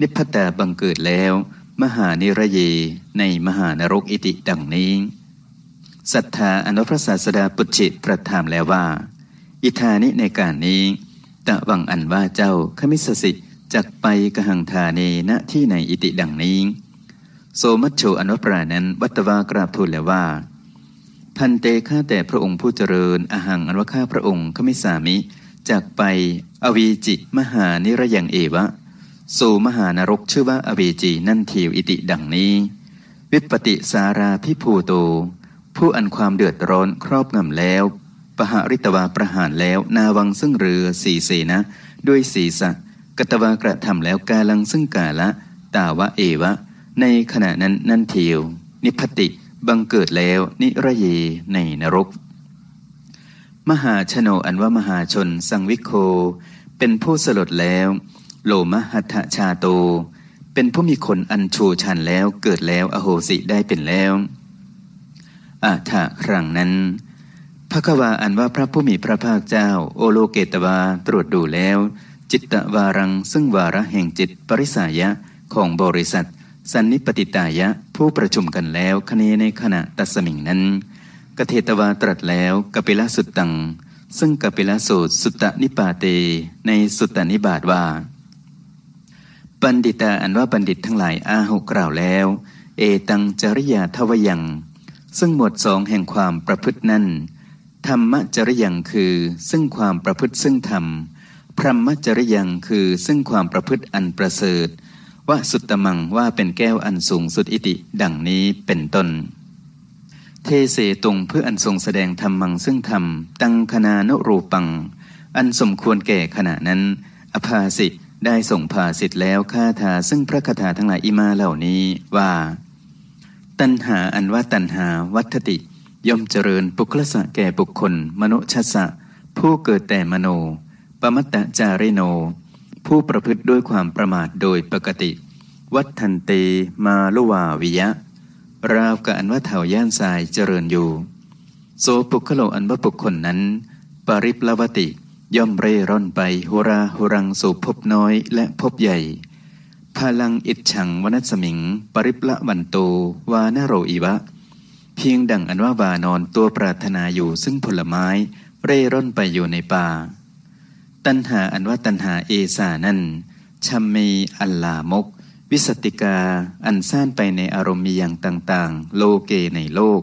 นิพตาบังเกิดแล้ว มหานิระเยในมหานรกอิติดังนี้ศรัทธาอนุพระศาสดาปุจิตประทามแล้วว่าอิทานิในการนี้ ตะวังอันว่าเจ้าขมิสสิจักไปกหังธาเนณที่ไหนอิติดังนี้โสมัชโชอันวปรานั้นวัตวากราบทูลแล้วว่าพันเตข้าแต่พระองค์ผู้เจริญอหังอันว่าข้าพระองค์ขมิสามิ จากไปอวีจิมหานิระยังเอวะ สู่มหานรกชื่อว่าอวีจีนั่นทีวอิติดังนี้วิปติสาราพิภูโตผู้อันความเดือดร้อนครอบงำแล้วปหาริตวาประหารแล้วนาวังซึ่งเรือสี่เสนะ ด้วยศีสะกตวากระทำแล้วกาลังซึ่งกาละ ตาวะ เอวะ ในขณะนั้นนั่นเทียวนิพติบังเกิดแล้วนิระเยในนรก มหาชโนอันว่ามหาชนสังวิโค เป็นผู้สลดแล้วโลมหัตชาโตเป็นผู้มีคนอันชูชันแล้วเกิดแล้วอโหสิได้เป็นแล้วอาถะครั้งนั้นพระควาอันว่าพระผู้มีพระภาคเจ้า โอโลเกตวาตรวจดูแล้ว จิตตวารังซึ่งวาระแห่งจิตปริสายะของบริษัทสันนิปติตายะผู้ประชุมกันแล้วคเนในขณะตัสมิงนั้นกเทตวาตรัสแล้วกปิลสุตตัง ซึ่งกปิลสูตร สุตตนิปาเตในสุตตนิบาตว่าปัณฑิตาอันว่าปัณฑิตทั้งหลาย อาหุกล่าวแล้ว เอตังจริยาทวยัง ซึ่งหมวดสองแห่งความประพฤตินั้นธรรมจริยังคือซึ่งความประพฤติซึ่งธรรม พรหมจริยังคือ ซึ่งความประพฤติอันประเสริฐวสุตตมังว่าเป็นแก้วอันสูงสุดอิติดังนี้เป็นต้น เทเสตุงเพื่ออันทรงแสดงธรรมังซึ่งธรรมตังคณาโนรูปัง อันสมควรแก่ขณะนั้น อภาสิได้ส่งภาสิทธ์แล้วคาทาซึ่งพระคาถาทั้งหลายอิมาเหล่านี้ว่า ตัณหาอันว่าตัณหาวัฏติย่อมเจริญปุคลสะแก่บุคคลมโนชสะผู้เกิดแต่มโน ปมัตตจาริโน ผู้ประพฤติด้วยความประมาทโดยปกติ วัฏทันเตมาลุวาวิยะ ราวกับอันว่าเถาย่านทรายเจริญอยู่โสปุคโลอันว่าบุคคลนั้น ปริปลวติ ย่อมเร่ร่อนไป หุราหุรังสู่พบน้อยและพบใหญ่พลังอิจฉังวนัสมิง ปริปละวันโตวานโรอีวะเพียงดังอันว่าวานอนตัวปรารถนาอยู่ซึ่งผลไม้ เร่ร่อนไปอยู่ในป่า ตัณหาอันว่าตัณหาเอสานั่นชัมมีอัลลามก วิสติกา อันซ่านไปในอารมณ์มีอย่างต่างๆ โลเกในโลก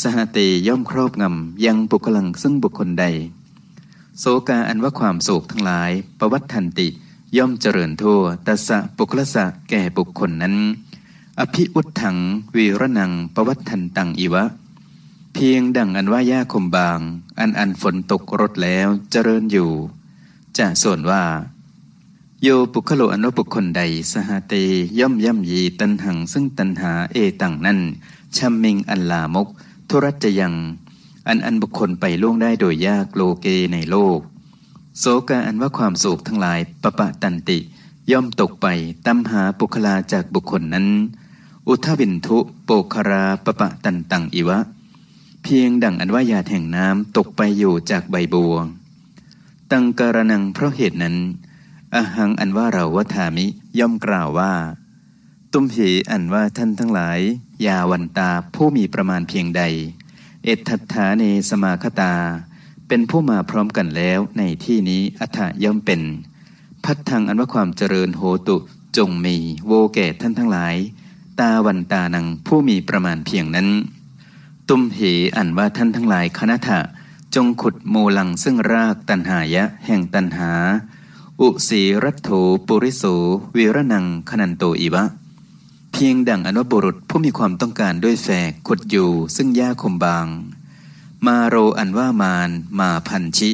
สหเตย่อมครอบงำยังบุคลังซึ่งบุคคลใดโซกาอันว่าความโศกทั้งหลายประวัติทันติ ย่อมเจริญทั่วตัสสะปุคลสะแก่บุคคลนั้นอภิอุทัง วีระนัง ปวัตทันตังอิวะ เพียงดังอันว่าหญ้าคมบาง อันอันฝนตกรดแล้วเจริญอยู่จะส่วนว่า โยปุคโลอนุปุคคนใด สหเตย่อมย่อมยีตันหังซึ่งตันหาเอตังนั่นชัมมิง อันลามกทุรัจยัง อันอันบุคคลไปล่วงได้โดย ยากโลเกในโลกโสกาอันว่าความโศขทั้งหลายปะปะตันติ ย่อมตกไปตัมหาปุคลาจากบุคคลนั้นอุทวินทุ โปคาราปปะตันตังอิวะ เพียงดังอันว่าหยาดแห่งน้ำตกไปอยู่จากใบบัวตังการนังเพราะเหตุนั้น อหังอันว่าเราวัามิย่อมกล่าวว่า ตุมหีอันว่าท่านทั้งหลายยาวันตาผู้มีประมาณเพียงใด เอทัตถาเนสมาคตา เป็นผู้มาพร้อมกันแล้วในที่นี้อัฐย่อมเป็น พัดทางอันว่าความเจริญโหตุจงมี โวแก่ท่านทั้งหลายตาวันตานัง ผู้มีประมาณเพียงนั้น ตุมเหอันว่าท่านทั้งหลายคณะะจงขุดโมลังซึ่งรากตันหายะแห่งตันหา อุสีรัตโถปุริโสวีรนังขนันโตอิวะ เพียงดังอนุบุรุษผู้มีความต้องการด้วยแฝกขุดอยู่ ซึ่งหญ้าคมบาง มาโรอันว่ามาน มาพันชิ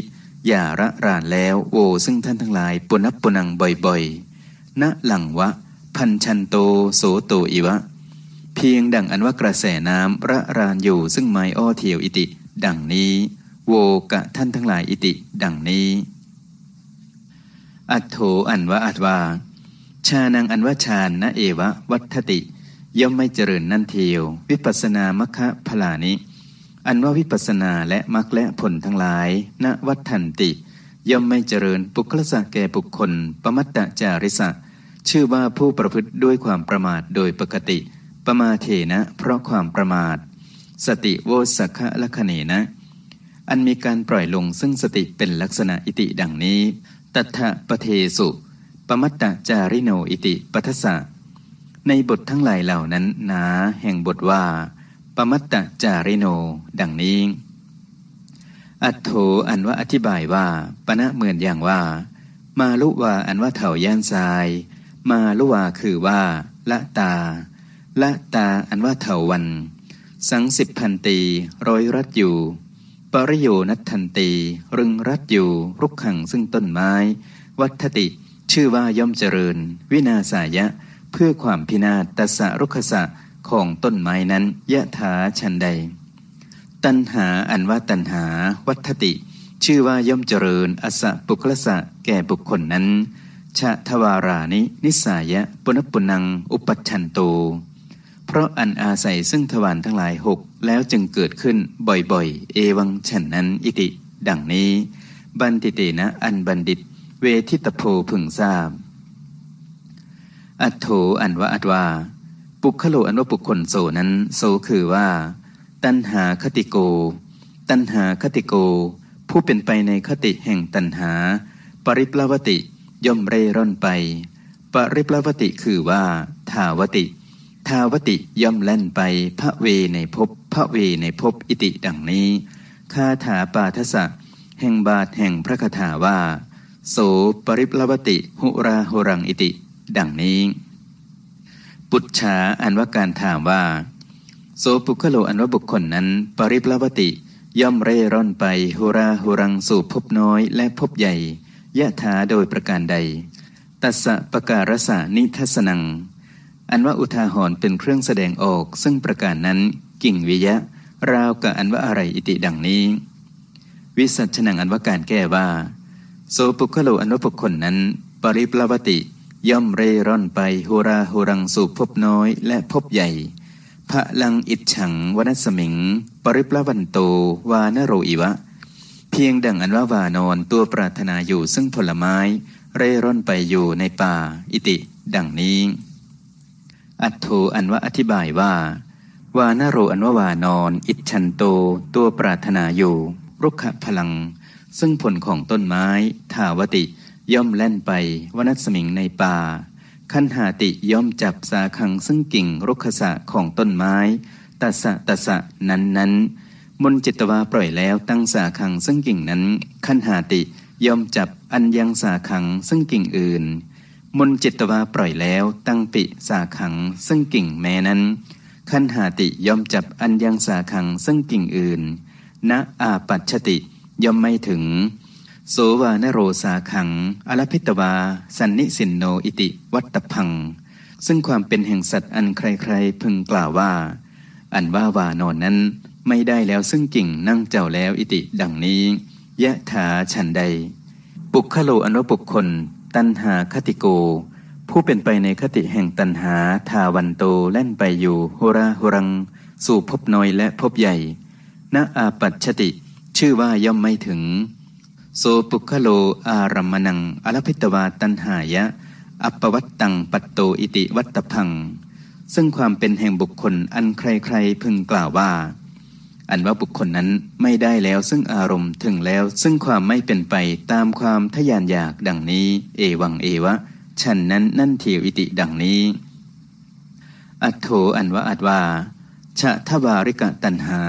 อย่าระรานแล้วโอ ซึ่งท่านทั้งหลาย ปุนับปุนังบ่อยๆณหลังวะพันชันโตโสโตอิวะ เพียงดังอันว่ากระแสน้ำระรานอยู่ซึ่งไม้อ้อเทียวอิติ ดังนี้ โวกะท่านทั้งหลายอิติ ดังนี้ อัตโถอันว่าอัตวาชานังอันว่าชานนะเอวะวัฏติ ย่อมไม่เจริญนั่นเทียววิปัสนามัคคะพลานิ อันว่าวิปัสนาและมัคและผลทั้งหลายณวัฏทันติ ย่อมไม่เจริญปุคลสะแก่บุคคลปมัตตจาริสะชื่อว่าผู้ประพฤติด้วยความประมาทโดยปกติประมาเทนะ เพราะความประมาท สติโวสักขะละคเนนะ อันมีการปล่อยลงซึ่งสติเป็นลักษณะอิติดังนี้ ตัทธะปะเทสุปมัตตจาริโนอิติปัทสะในบททั้งหลายเหล่านั้นหนาแห่งบทว่าปมัตตจาริโน ดังนี้อัตโถอันว่าอธิบายว่าปณะเหมือนอย่างว่า มาลุวาอันว่าเถาย่านทรายมาลุวาคือว่าละตา ละตาอันว่าเถาวัน สังสิบพันตี ร้อย รัดอยู่ ปริโยนัทันตีรึงรัดอยู่รุกขังซึ่งต้นไม้วัฏติชื่อว่าย่อมเจริญ วินาสายะ เพื่อความพินาศตสะรุกษะของต้นไม้นั้นยะถาชันใด ตันหาอันว่าตันหาวัฏติ ชื่อว่าย่อมเจริญอสสะปุคละสะแก่บุคคลนั้นชะทวารานินิสายะปุณปุนังอุปัชันโต เพราะอันอาศัยซึ่งทวารทั้งหลายหกแล้วจึงเกิดขึ้นบ่อยๆ เอวังฉันนั้นอิติ ดังนี้ บันติเตนะอันบันดิต เวทิตโพพึงทราบ อัตโถอันวะอัตวาปุคโลอันว่า ปุคคลโสนั้น โสคือว่า ตัณหาคติโก ตัณหาคติโก ผู้เป็นไปในคติแห่งตัณหา ปริปลาวติย่อมเร่ร่อนไป ปริปรวติคือว่าทาวติ ทาวติย่อมแล่นไปพระเวในภพพระเวในภพอิติดังนี้ คาถาปาทสะแห่งบาทแห่งพระคาถาว่าโสปริปรวติหุราหรังอิติ ดังนี้ ปุจฉาอันว่าการถามว่าโสปุคโลอันว่าบุคคลนั้น ปริปรวติย่อมเร่ร่อนไปหุราหุรังสู่ภพน้อยและภพใหญ่ยะถาโดยประการใด ตัสสะปะการสานิทัศนัง อันว่าอุทาหรณ์เป็นเครื่องแสดงออก ซึ่งประการนั้นกิ่งวิยะ ราวกับอันว่าอะไรอิติดังนี้ วิสัชนังอันว่าการแก้ว่าโสปุคโลอันว่าบุคคลนั้น ปริปลาวติ ย่อมเร่ร่อนไปโหราโหรังสู่พบน้อยและพบใหญ่ พระลังอิจฉังวนัสมิงปริปลาวันโตวานโรอิวะพียงดังอันว่าวานอนตัวปรารถนาอยู่ซึ่งผลไม้ เร่ร่อนไปอยู่ในป่าอิติ ดังนี้อัตโทอันว่าอธิบายว่า วานโรอันว่าวานอนอิชันโตตัวปรารถนาอยู่ รุกขพลัง ซึ่งผลของต้นไม้ทาวติย่อมแล่นไปวนัสมิงในป่าขันหาติย่อมจับสาคังซึ่งกิ่งรุกขสะของต้นไม้ตัสะตัสะนั้นนั้นนมนจิตวาปล่อยแล้วตั้งสาขังซึ่งกิ่งนั้น ขันหาติยอมจับอันยังสาขังซึ่งกิ่งอื่น มนจิตวาปล่อยแล้วตั้งปิสาขังซึ่งกิ่งแม้นั้น ขันหาติยอมจับอันยังสาขังซึ่งกิ่งอื่น ณอาปัชติยอมไม่ถึงโสวานโรสาขัง อลพิตวา สันนิสินโนอิติวัตพัง ซึ่งความเป็นแห่งสัตว์อันใครๆพึงกล่าวว่า อันว่าวานอนนั้นไม่ได้แล้วซึ่งกิ่งนั่งเจ้าแล้วอิติดังนี้ยะถาฉันใด ปุคโลอนุปุคคลตันหาคติโก ผู้เป็นไปในคติแห่งตันหาทาวันโตแล่นไปอยู่ โหราหรัง สู่พบน้อยและพบใหญ่ณอาปัฉติชื่อว่าย่อมไม่ถึงโสปุคโลอารัมมังอลพิตวาตันหายะ อัปวัตตังปัตโตอิติวัตพัง ซึ่งความเป็นแห่งบุคคลอันใครๆพึงกล่าวว่าอันว่าบุคคลนั้นไม่ได้แล้วซึ่งอารมณ์ถึงแล้วซึ่งความไม่เป็นไปตามความทยานอยากดังนี้ เอวังเอวะ ฉันนั้นนั่นเทียวอิติดังนี้อัตโธอันว่าอัตวาชะทวาริกะตันหา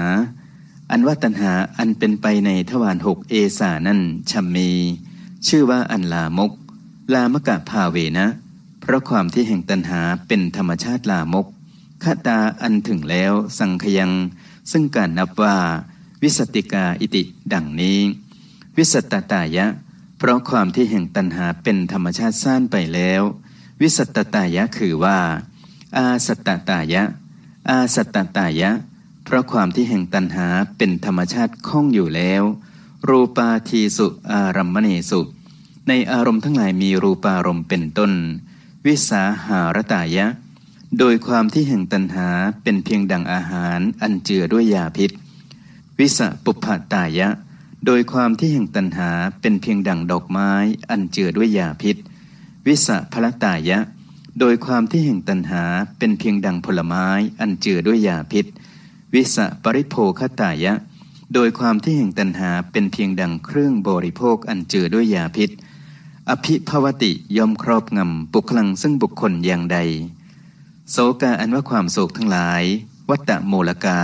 อันว่าตันหาอันเป็นไปในทวารหกเอสานั่นชัมมี ชื่อว่าอันลามก ลามกะภาเวนะ เพราะความที่แห่งตันหาเป็นธรรมชาติลามกคตาอันถึงแล้วสังขยังซึ่งการนับว่า วิสติกาอิติ ดังนี้ วิสตตายะ เพราะความที่แห่งตัณหาเป็นธรรมชาติสั้นไปแล้ว วิสตตายะคือว่า อาสตตายะ อาสตตายะ เพราะความที่แห่งตัณหาเป็นธรรมชาติคล่องอยู่แล้ว รูปาทีสุอารัมมณีสุในอารมณ์ทั้งหลายมีรูปารมณ์เป็นต้น วิสาหารตายะโดยความที่แห่งตัณหาเป็นเพียงดังอาหารอันเจือด้วยยาพิษ วิสปุพตายะ โดยความที่แห่งตัณหาเป็นเพียงดังดอกไม้ อันเจือด้วยยาพิษ วิสพลตายะ โดยความที่แห่งตัณหาเป็นเพียงดังผลไม้อันเจือด้วยยาพิษ วิสปริโภคตายะ โดยความที่แห่งตัณหาเป็นเพียงดังเครื่องบริโภคอันเจือด้วยยาพิษ อภิภวติย่อมครอบงำบุคลังซึ่งบุคคลอย่างใดโศกาอันว่าความโศกทั้งหลาย วัตตะโมลกา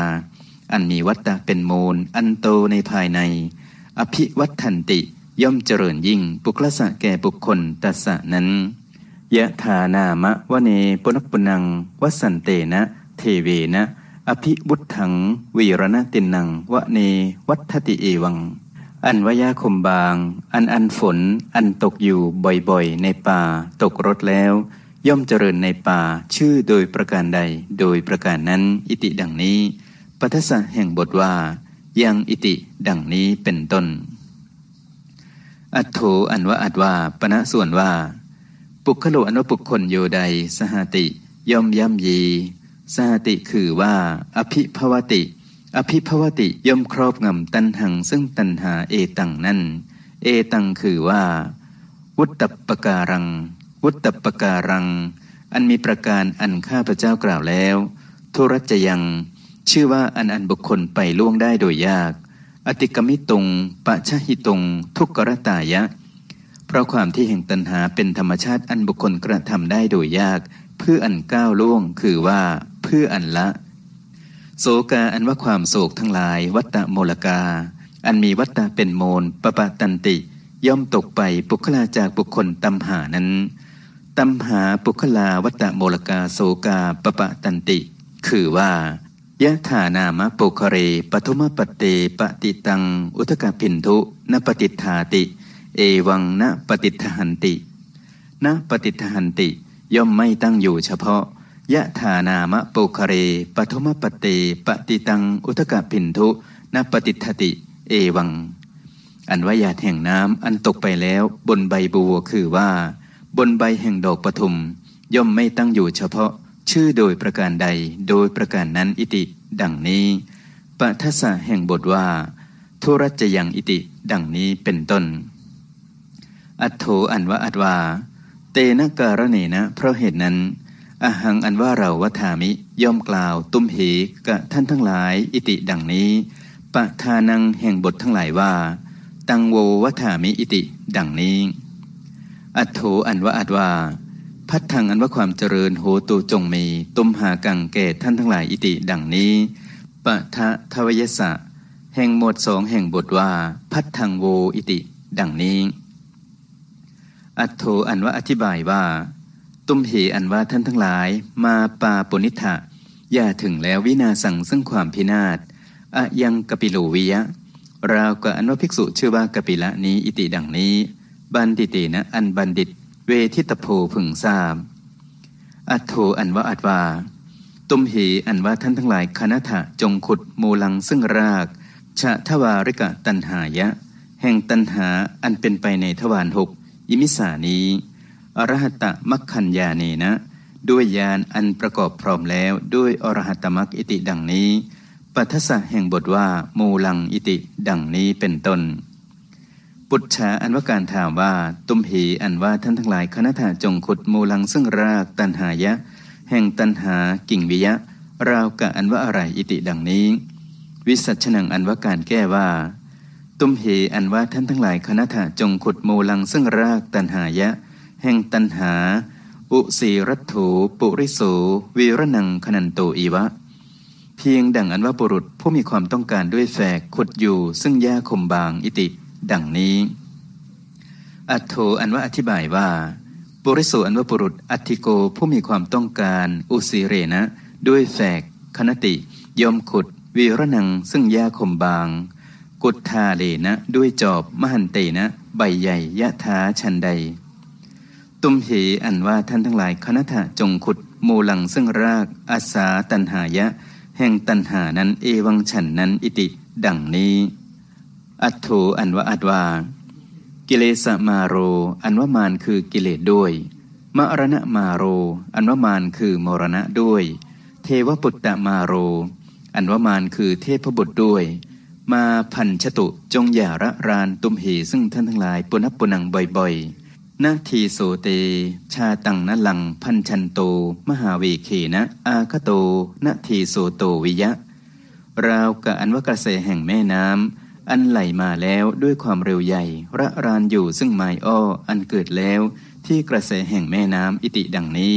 อันมีวัตตะเป็นโมลอันโตในภายใน อภิวัฒนติย่อมเจริญยิ่งปุคละสะแก่บุคคลตัสสะนั้นยะธานามะวะเนปนปุนังวสันเตนะ เทเวนะ อภิบุตถังวีรณตินังวะเนวัฏติเอวัง อันวยาคมบาง อันอันฝน อันตกอยู่บ่อยๆในป่าตกรถแล้วย่อมเจริญในป่าชื่อโดยประการใด โดยประการนั้นอิติดังนี้ปัทสะแห่งบทว่ายังอิติดังนี้เป็นต้น อัตโถอันว่าอัตว่าปณะส่วนว่า ปุคโลอนุปุคคลโยใดสหติ ย่อมย่ำยีสหติคือว่า อภิภวติ อภิภวติย่อมครอบงำตันหังซึ่งตันหาเอตังนั่นเอตังคือว่า วุตตปการังวุตตปการัง อันมีประการอันข้าพระเจ้ากล่าวแล้วทุรัจยังชื่อว่าอันอันบุคคลไปล่วงได้โดยยาก อติกมิตรงปะชะหิตรง ทุกกรตายะ เพราะความที่แห่งตันหาเป็นธรรมชาติอันบุคคลกระทำได้โดยยาก เพื่ออันก้าวล่วงคือว่า เพื่ออันละ โสกาอันว่าความโศกทั้งหลายวัตตะโมลกา อันมีวัตตะเป็นโมลปะปะตันติ ย่อมตกไปปุคลาจากบุคคลตำหานั้นตัมหาปุคลาวัตโมลกาโสกาปปะตันติ คือว่ายะถานามะปุคเรปทุมปเตปติตังอุทกพินทุนปฏิทาติ เอวังนปฏิทหันตินปฏิทหันติ ย่อมไม่ตั้งอยู่เฉพาะยะถานามะปุคเรปทุมปเตปติตังอุทกพินทุนปฏิทติ เอวัง อันว่ายาดแห่งน้ำอันตกไปแล้วบนใบบัวคือว่าบนใบแห่ง ดอกปทุม ย่อมไม่ตั้งอยู่เฉพาะชื่อโดยประการใดโดยประการนั้นอิติดังนี้ปัทสะแห่งบทว่าทุรัจยัง อิติดังนี้เป็นต้น อัตโธอันว่าอัตวา เตนะการเนนะ เพราะเหตุนั้นอหังอันว่าเราวัามิย่อมกล่าวตุ้มเหกะท่านทั้งหลายอิติดังนี้ ปะทานังแห่งบททั้งหลายว่า ตังโววัามิอิติ ดังนี้อัตโถอันว่าอัตวาพัดทางอันว่าความเจริญโหตูจงมี ตุมหากังเกตท่านทั้งหลายอิติดังนี้ ปะทะทวยสะ แห่งหมวดสองแห่งบทว่าพัดทางโวอิติดังนี้ อัตโถอันว่าอธิบายว่า ตุมเหอันว่าท่านทั้งหลายมาปาปนิธะอย่าถึงแล้ววินาสังซึ่งความพินาศอะยังกปิโลวิยะราวกับอันว่าภิกษุชื่อว่ากปิละนี้อิติดังนี้บัณฑิตีนะอันบัณฑิตเวทิตภูพึงทราบ อัตโธอันว่าอัตวา ตุมหีอันว่าท่านทั้งหลายคณะะจงขุด มูลังซึ่งราก ชะทวาริกะตันหายะ แห่งตันหาอันเป็นไปในทวารหกยมิสานี้อรหัตะมักขัญญาเนนะ ด้วยยานอันประกอบพร้อมแล้วด้วยอรหัตมักอิติดังนี้ปัทสะแห่งบทว่ามูลังอิติดังนี้เป็นต้นปุจฉาอันว่าการถามว่า ตุมหีอันว่าท่านทั้งหลายคณะถาจงขุดมลังซึ่งรากตันหายะ แห่งตันหากิ่งวิยะราวกะอันว่าอะไรอิติดังนี้ วิสัชนังอันว่าการแก้ว่า ตุมหีอันว่าท่านทั้งหลายคณะถาจงขุดมลังซึ่งรากตันหายะ แห่งตันหาอุสีรัตถูปุริสูวีรนังขนันโตอีวะ เพียงดังอันว่าบุรุษผู้มีความต้องการด้วยแฝกขุดอยู่ซึ่งหญ้าคมบางอิติดังนี้ อัตโธอันว่าอธิบายว่าบริสุอันว่าปุรุษ อัติโก ผู้มีความต้องการ อุสิเรนะ ด้วยแฝกคณติ ยอมขุดวีรนังซึ่งยาคมบาง กุฏธาเลนะด้วยจอบมหันเตนะ ใบใหญ่ ยะท้าชันใด ตุมเหอันว่าท่านทั้งหลายคณะจงขุด มูลังซึ่งรากอาสาตันหายะ แห่งตันหานั้นเอวังฉันนั้นอิติ ดังนี้อัตถูอันว่าอัตวา กิเลสมาโร อันว่ามานคือกิเลสด้วย มรณะมาโร อันว่ามานคือมรณะด้วย เทวปุตตะมาโร อันว่ามานคือเทพบุตรด้วย มาพันชตุจงอย่าระรานตุมเหซึ่งท่านทั้งหลายปุนับปุนังบ่อยๆนาทีโสเต ชาตังนลัง พันชันโต มหาวีเขนะ อาคโตนาทีโสโตวิยะราวกะอันว่ากระแสแห่งแม่น้ำอันไหลมาแล้วด้วยความเร็วใหญ่ ระรานอยู่ซึ่งไม้อ้ออันเกิดแล้วที่กระแสแห่งแม่น้ำอิติดังนี้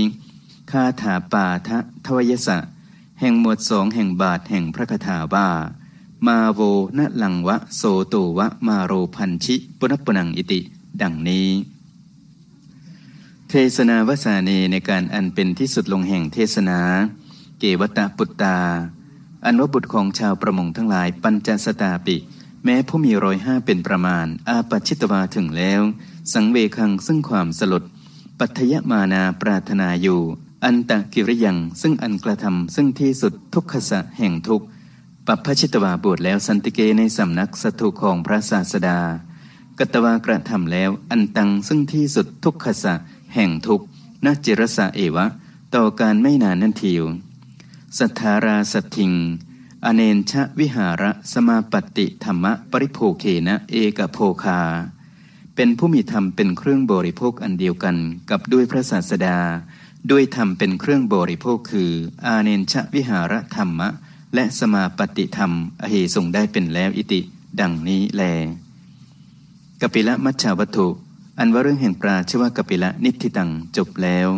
คาถาป่าทะทวยสะแห่งหมวดสองแห่งบาทแห่งพระคาถาว่า มาโวนะลังวะโสตูวะมาโรพันชิปุณปนังอิติดังนี้ เทศนาวสานีในการอันเป็นที่สุดลงแห่งเทศนา เกวตาปุตตาอันว่าบุตรของชาวประมงทั้งหลายปัญจสตาปิแม้ผู้มีร้อยห้าเป็นประมาณอาปัชิตวาถึงแล้ว สังเวคังซึ่งความสลดปัทยมานาปรารถนาอยู่ อันตะกิริยัง ซึ่งอันกระทำ ซึ่งที่สุดทุกขสะแห่งทุกปัพพชิตวาบวชแล้วสันติเกในสำนักสถูของพระศาสดา กตวากระทำแล้วอันตังซึ่งที่สุดทุกขสะแห่งทุกนาจิรสะเอวะ ต่อการไม่นานนั่นทิวสัทธาราสัตถิงอเนชะวิหาระสมาปฏิธรรมะปริโภเคนะเอกโภคาเป็นผู้มีธรรมเป็นเครื่องบริโภคอันเดียวกันกับด้วยพระศาสดา ด้วยธรรมเป็นเครื่องบริโภคคือ อาเนชะวิหารธรรมะและสมาปฏิธรรมอเหสงได้เป็นแล้วอิติดังนี้แล กปิละมัชชาวัตถุอันว่าเรื่องแห่งปราชื่อว่ากปิละนิทิตังจบแล้ว